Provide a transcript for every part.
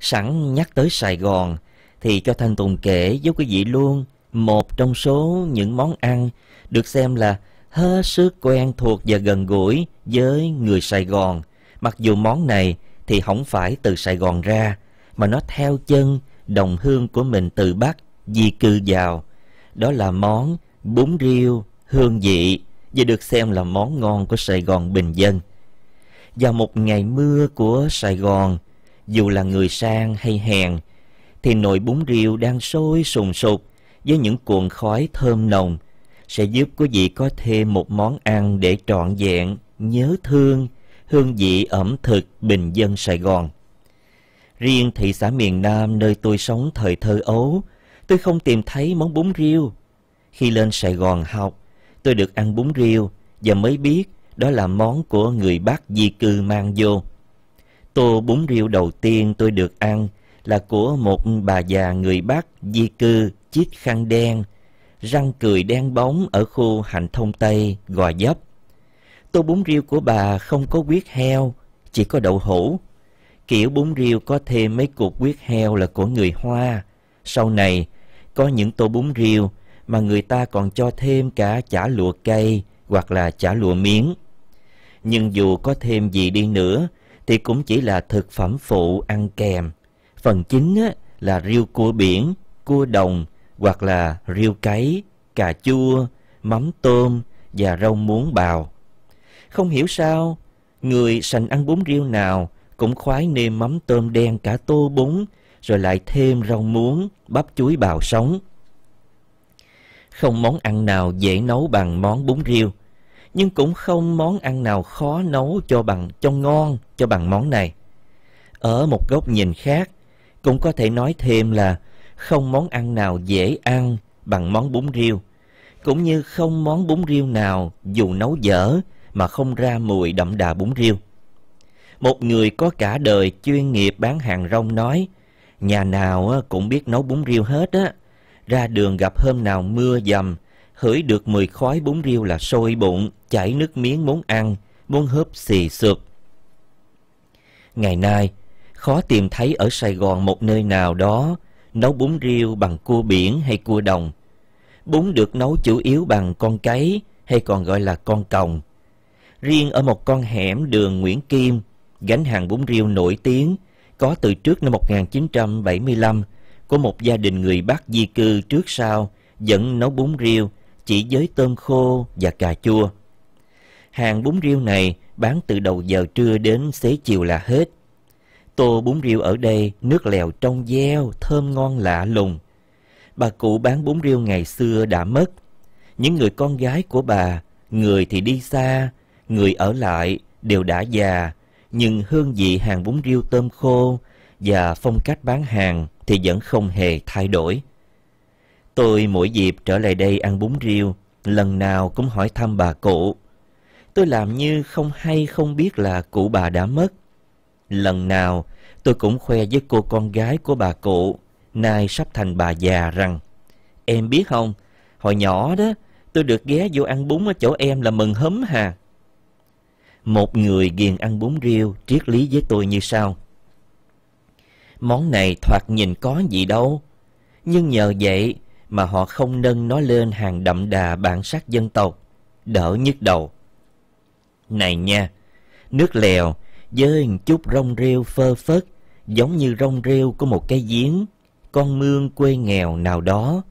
Sẵn nhắc tới Sài Gòn thì cho Thanh Tùng kể với quý vị luôn một trong số những món ăn được xem là hết sức quen thuộc và gần gũi với người Sài Gòn. Mặc dù món này thì không phải từ Sài Gòn ra mà nó theo chân đồng hương của mình từ Bắc di cư vào. Đó là món bún riêu hương vị và được xem là món ngon của Sài Gòn bình dân. Vào một ngày mưa của Sài Gòn, dù là người sang hay hèn thì nồi bún riêu đang sôi sùng sục với những cuộn khói thơm nồng sẽ giúp quý vị có thêm một món ăn để trọn vẹn nhớ thương hương vị ẩm thực bình dân Sài Gòn. Riêng thị xã miền Nam nơi tôi sống thời thơ ấu, tôi không tìm thấy món bún riêu. Khi lên Sài Gòn học, tôi được ăn bún riêu và mới biết đó là món của người bác di cư mang vô. Tô bún riêu đầu tiên tôi được ăn là của một bà già người Bắc di cư chiếc khăn đen, răng cười đen bóng ở khu Hành Thông Tây, Gò Dấp. Tô bún riêu của bà không có huyết heo, chỉ có đậu hũ. Kiểu bún riêu có thêm mấy cục huyết heo là của người Hoa. Sau này, có những tô bún riêu mà người ta còn cho thêm cả chả lụa cây hoặc là chả lụa miếng. Nhưng dù có thêm gì đi nữa thì cũng chỉ là thực phẩm phụ ăn kèm. Phần chính á, là riêu cua biển, cua đồng hoặc là riêu cấy, cà chua, mắm tôm và rau muống bào. Không hiểu sao, người sành ăn bún riêu nào cũng khoái nêm mắm tôm đen cả tô bún rồi lại thêm rau muống, bắp chuối bào sống. Không món ăn nào dễ nấu bằng món bún riêu nhưng cũng không món ăn nào khó nấu cho bằng cho ngon cho bằng món này. Ở một góc nhìn khác, cũng có thể nói thêm là không món ăn nào dễ ăn bằng món bún riêu, cũng như không món bún riêu nào dù nấu dở mà không ra mùi đậm đà bún riêu. Một người có cả đời chuyên nghiệp bán hàng rong nói, nhà nào cũng biết nấu bún riêu hết á, ra đường gặp hôm nào mưa dầm hửi được mười khói bún riêu là sôi bụng, chảy nước miếng muốn ăn, muốn hớp xì sụp. Ngày nay, khó tìm thấy ở Sài Gòn một nơi nào đó nấu bún riêu bằng cua biển hay cua đồng. Bún được nấu chủ yếu bằng con cấy hay còn gọi là con còng. Riêng ở một con hẻm đường Nguyễn Kim, gánh hàng bún riêu nổi tiếng có từ trước năm 1975 của một gia đình người Bắc di cư trước sau dẫn nấu bún riêu chỉ với tôm khô và cà chua. Hàng bún riêu này bán từ đầu giờ trưa đến xế chiều là hết. Tô bún riêu ở đây nước lèo trong veo, thơm ngon lạ lùng. Bà cụ bán bún riêu ngày xưa đã mất. Những người con gái của bà, người thì đi xa, người ở lại đều đã già, nhưng hương vị hàng bún riêu tôm khô và phong cách bán hàng thì vẫn không hề thay đổi. Tôi mỗi dịp trở lại đây ăn bún riêu, lần nào cũng hỏi thăm bà cụ. Tôi làm như không hay không biết là cụ bà đã mất. Lần nào tôi cũng khoe với cô con gái của bà cụ, nay sắp thành bà già rằng Em biết không, hồi nhỏ đó tôi được ghé vô ăn bún ở chỗ em là mừng hấm hà. Một người ghiền ăn bún riêu triết lý với tôi như sau. Món này thoạt nhìn có gì đâu, nhưng nhờ vậy mà họ không nâng nó lên hàng đậm đà bản sắc dân tộc, đỡ nhức đầu. Này nha, nước lèo với chút rong rêu phơ phất giống như rong rêu của một cái giếng, con mương quê nghèo nào đó.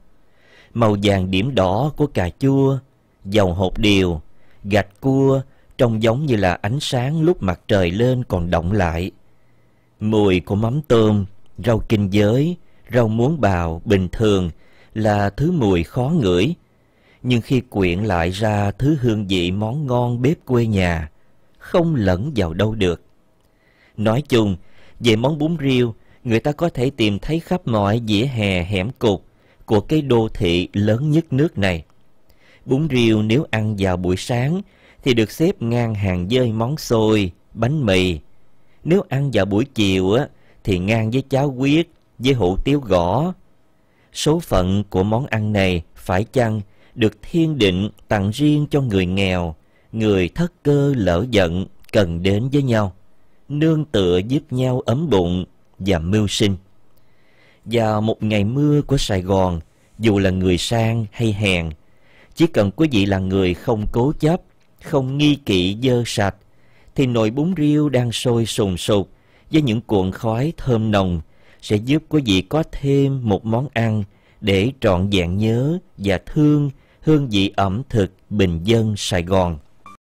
Màu vàng điểm đỏ của cà chua, dầu hột điều, gạch cua trông giống như là ánh sáng lúc mặt trời lên còn động lại. Mùi của mắm tôm, rau kinh giới, rau muống bào bình thường là thứ mùi khó ngửi, nhưng khi quyện lại ra thứ hương vị món ngon bếp quê nhà, không lẫn vào đâu được. Nói chung, về món bún riêu, người ta có thể tìm thấy khắp mọi dĩa hè hẻm cụt của cái đô thị lớn nhất nước này. Bún riêu nếu ăn vào buổi sáng thì được xếp ngang hàng với món xôi, bánh mì. Nếu ăn vào buổi chiều á thì ngang với cháo huyết, với hủ tiếu gõ, số phận của món ăn này phải chăng được thiên định tặng riêng cho người nghèo, người thất cơ lỡ giận cần đến với nhau, nương tựa giúp nhau ấm bụng và mưu sinh. Vào một ngày mưa của Sài Gòn, dù là người sang hay hèn, chỉ cần quý vị là người không cố chấp, không nghi kỵ dơ sạch, thì nồi bún riêu đang sôi sùng sục với những cuộn khói thơm nồng sẽ giúp quý vị có thêm một món ăn để trọn vẹn nhớ và thương hương vị ẩm thực bình dân Sài Gòn.